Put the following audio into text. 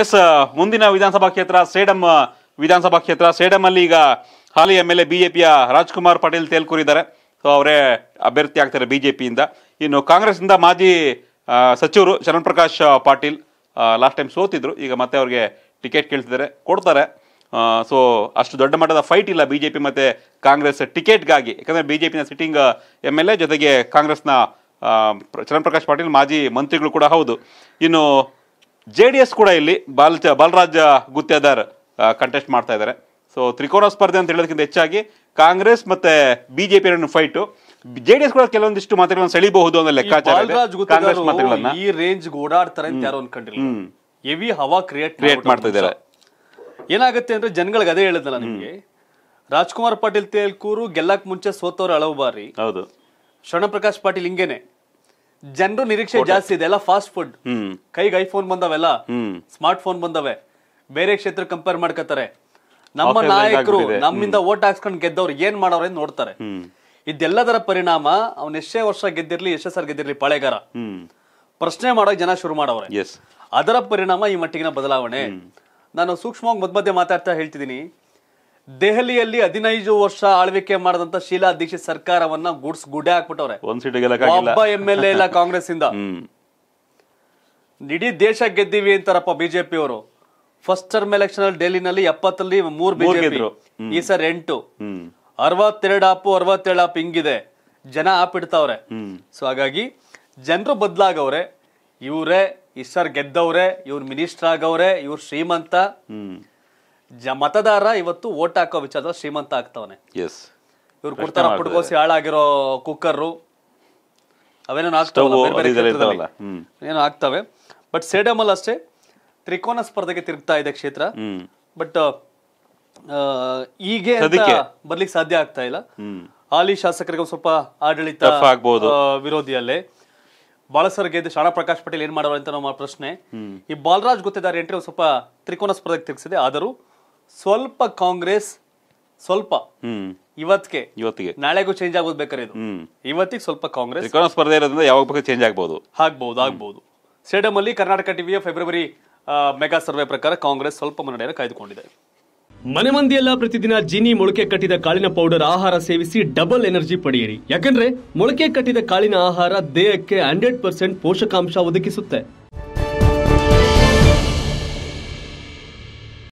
S uh, ಮುಂದಿನ ವಿಧಾನಸಭಾ ಕ್ಷೇತ್ರ ಸೇಡಮ್ uh, ವಿಧಾನಸಭಾ ಕ್ಷೇತ್ರ ಸೇಡಂ ಅಲ್ಲಿ ಈಗ ಹಾಲಿ ಎಮ್ ಎಲ್ ಎ ಪಿಯ uh, ರಾಜ್ಕುಮಾರ್ ಪಾಟೀಲ್ ತೇಲ್ಕೂರಿದ್ದಾರೆ ಸೊ ಅವರೇ ಅಭ್ಯರ್ಥಿ ಆಗ್ತಾರೆ ಪಿಯಿಂದ ಇನ್ನು ಕಾಂಗ್ರೆಸ್ನಿಂದ ಮಾಜಿ ಸಚಿವರು ಪ್ರಕಾಶ್ ಪಾಟೀಲ್ ಲಾಸ್ಟ್ ಟೈಮ್ ಸೋತಿದ್ರು ಈಗ ಮತ್ತೆ ಅವ್ರಿಗೆ ಟಿಕೆಟ್ ಕೇಳ್ತಿದ್ದಾರೆ ಕೊಡ್ತಾರೆ ಸೊ ಅಷ್ಟು ದೊಡ್ಡ ಮಟ್ಟದ ಫೈಟ್ ಇಲ್ಲ ಬಿ ಜೆ ಪಿ ಮತ್ತು ಕಾಂಗ್ರೆಸ್ ಟಿಕೆಟ್ಗಾಗಿ ಯಾಕಂದರೆ ಬಿ ಜೆ ಪಿನ ಸಿಟ್ಟಿಂಗ್ ಎಮ್ ಎಲ್ ಎ ಜೊತೆಗೆ ಕಾಂಗ್ರೆಸ್ನ ಪ್ರಕಾಶ್ ಪಾಟೀಲ್ ಮಾಜಿ ಮಂತ್ರಿಗಳು ಕೂಡ ಹೌದು ಇನ್ನು ಜೆ ಡಿ ಎಸ್ ಕೂಡ ಇಲ್ಲಿ ಬಾಲ್ ಬಾಲರಾಜ್ ಗುತ್ತೇದಾರ್ ಕಂಟೆಸ್ಟ್ ಮಾಡ್ತಾ ಇದ್ದಾರೆ ಸೊ ತ್ರಿಕೋನ ಸ್ಪರ್ಧೆ ಅಂತ ಹೇಳೋದಕ್ಕಿಂತ ಹೆಚ್ಚಾಗಿ ಕಾಂಗ್ರೆಸ್ ಮತ್ತೆ BJP fight J D S ಕೂಡ ಕೆಲವೊಂದಿಷ್ಟು ಮಾತುಗಳನ್ನು ಸೆಳಿಬಹುದು ಅನ್ನೋ ಲೆಕ್ಕಾಚಾರ ಈ ರೇಂಜ್ ಓಡಾಡ್ತಾರೆ ಅಂತ ಯಾರೋ ಅನ್ಕೊಂಡಿಲ್ಲ ಹೆವಿ ಹವಾ ಕ್ರಿಯೇಟ್ ಕ್ರಿಯೇಟ್ ಮಾಡ್ತಾ ಇದ್ದಾರೆ ಏನಾಗುತ್ತೆ ಅಂದ್ರೆ ಜನಗಳಿಗೆ ಅದೇ ಹೇಳಿದ್ನಲ್ಲ ನಿಮಗೆ ರಾಜ್ಕುಮಾರ್ ಪಾಟೀಲ್ ತೇಲ್ಕೂರು ಗೆಲ್ಲಕ್ ಮುಂಚೆ ಸೋತವ್ರ ಅಳವು ಬಾರಿ ಹೌದು ಶರಣ ಪಾಟೀಲ್ ಹಿಂಗೇನೆ ಜನರು ನಿರೀಕ್ಷೆ ಜಾಸ್ತಿ ಇದೆ ಎಲ್ಲ ಫಾಸ್ಟ್ ಫುಡ್ ಕೈಗೆ ಐಫೋನ್ ಬಂದವೆಲ್ಲ ಸ್ಮಾರ್ಟ್ ಫೋನ್ ಬಂದವೆ ಬೇರೆ ಕ್ಷೇತ್ರ ಕಂಪೇರ್ ಮಾಡ್ಕೋತಾರೆ ನಮ್ಮ ನಾಯಕರು ನಮ್ಮಿಂದ ಓಟ್ ಹಾಕ್ಸ್ಕೊಂಡ್ ಗೆದ್ದವ್ರು ಏನ್ ಏನ್ ನೋಡ್ತಾರೆ ಇದೆಲ್ಲದರ ಪರಿಣಾಮ ಅವ್ನ ಎಷ್ಟೇ ವರ್ಷ ಗೆದ್ದಿರ್ಲಿ ಎಷ್ಟೇ ಸರ್ ಗೆದ್ದಿರ್ಲಿ ಪಾಳೆಗಾರ ಪ್ರಶ್ನೆ ಮಾಡೋಕೆ ಜನ ಶುರು ಮಾಡವ್ರೆ ಅದರ ಪರಿಣಾಮ ಈ ಮಟ್ಟಿಗಿನ ಬದಲಾವಣೆ ನಾನು ಸೂಕ್ಷ್ಮವಾಗಿ ಮಧ್ಯ ಮಾತಾಡ್ತಾ ಹೇಳ್ತಿದ್ದೀನಿ ದೆಹಲಿಯಲ್ಲಿ ಹದಿನೈದು ವರ್ಷ ಆಳ್ವಿಕೆ ಮಾಡಿದಂತ ಶೀಲಾ ದೀಕ್ಷಿತ್ ಸರ್ಕಾರವನ್ನ ಗುಡ್ಸ್ ಗುಡ್ಡೆ ಹಾಕ್ಬಿಟ್ಟವ್ರೆ ಒಂದ್ ಸೀಟ್ ಒಬ್ಬ ಎಂ ಎಲ್ ಎ ಇಲ್ಲ ಕಾಂಗ್ರೆಸ್ ಇಂದ ಇಡೀ ದೇಶ ಗೆದ್ದೀವಿ ಅಂತಾರಪ್ಪ ಬಿಜೆಪಿ ಅವರು ಫಸ್ಟ್ ಟರ್ಮ್ ಎಲೆಕ್ಷನ್ ಅಲ್ಲಿ ಡೆಲ್ಲಿನಲ್ಲಿ ಎಪ್ಪತ್ತಲ್ಲಿ ಮೂರ್ ಬಿಜೆಪಿ ಈ ಸರ್ ಎಂಟು ಅರವತ್ತೆರಡು ಆಪು ಅರವತ್ತೇಳು ಆಪ್ ಹಿಂಗಿದೆ ಜನ ಆಪ್ ಇಡ್ತಾವ್ರೆ ಸೊ ಹಾಗಾಗಿ ಜನರು ಬದ್ಲಾಗವ್ರೆ ಇವ್ರೆ ಈ ಸರ್ ಗೆದ್ದವ್ರೆ ಇವ್ರ ಮಿನಿಸ್ಟರ್ ಆಗವ್ರೆ ಇವ್ರ ಶ್ರೀಮಂತ ಜ ಮತದಾರ ಇವತ್ತು ಓಟ್ ಹಾಕೋ ವಿಚಾರ ಶ್ರೀಮಂತ ಆಗ್ತವನೆ ಎಸ್ ಇವ್ರು ಕೊಡ್ತಾರ ಪುಡ್ಕೋಸಿ ಹಾಳಾಗಿರೋ ಕುಕ್ಕರ್ ಅವೇನೇನು ಆಗ್ತಾವಲ್ಲ ಏನೋ ಆಗ್ತವೆ ಬಟ್ ಸೇಡಮಲ್ ಅಷ್ಟೇ ತ್ರಿಕೋನ ಸ್ಪರ್ಧೆಗೆ ತಿರುಗ್ತಾ ಇದೆ ಕ್ಷೇತ್ರ ಬಟ್ ಹೀಗೆ ಬರ್ಲಿಕ್ಕೆ ಸಾಧ್ಯ ಆಗ್ತಾ ಇಲ್ಲ ಹಾಲಿ ಶಾಸಕರಿಗೆ ಸ್ವಲ್ಪ ಆಡಳಿತ ವಿರೋಧಿಯಲ್ಲೇ ಬಾಳ ಸರ್ ಗೆದ್ದು ಶಾಣಾ ಪ್ರಕಾಶ್ ಪಟೇಲ್ ಏನ್ ಮಾಡೋರು ಅಂತ ನಮ್ಮ ಪ್ರಶ್ನೆ ಈ ಬಾಲರಾಜ್ ಗೊತ್ತಿದ್ದಾರೆ ಎಂಟ್ರಿ ಸ್ವಲ್ಪ ತ್ರಿಕೋನ ಸ್ಪರ್ಧೆಗೆ ತಿರುಗಿಸಿದೆ ಆದರೂ ಸ್ವಲ್ಪ ಕಾಂಗ್ರೆಸ್ ಸ್ವಲ್ಪ ಇವತ್ತಿಗೆ ಇವತ್ತಿಗೆ ನಾಳೆಗೂ ಚೇಂಜ್ ಆಗೋದು ಬೇಕಾರೆ ಇದು ಇವತ್ತಿಗೆ ಸ್ವಲ್ಪ ಕಾಂಗ್ರೆಸ್ ಸ್ಪರ್ಧೆ ಇರೋದ್ರಿಂದ ಯಾವಾಗ ಬೇಕಾದ್ರೂ ಚೇಂಜ್ ಆಗ್ಬೋದು ಆಗ್ಬಹುದು ಆಗ್ಬಹುದು ಸ್ಟೇಡಿಯಂ ಅಲ್ಲಿ ಕರ್ನಾಟಕ ಟಿವಿಯ ಫೆಬ್ರವರಿ ಮೆಗಾ ಸರ್ವೆ ಪ್ರಕಾರ ಕಾಂಗ್ರೆಸ್ ಸ್ವಲ್ಪ ಮುನ್ನಡೆಯನ್ನು ಕಾಯ್ದುಕೊಂಡಿದೆ ಮನೆ ಮಂದಿಯೆಲ್ಲ ಪ್ರತಿದಿನ ಜಿನಿ ಮೊಳಕೆ ಕಟ್ಟಿದ ಕಾಳಿನ ಪೌಡರ್ ಆಹಾರ ಸೇವಿಸಿ ಡಬಲ್ ಎನರ್ಜಿ ಪಡೆಯಿರಿ ಯಾಕಂದ್ರೆ ಮೊಳಕೆ ಕಟ್ಟಿದ ಕಾಳಿನ ಆಹಾರ ದೇಹಕ್ಕೆ ಹಂಡ್ರೆಡ್ ಪರ್ಸೆಂಟ್ ಪೋಷಕಾಂಶ ಒದಗಿಸುತ್ತೆ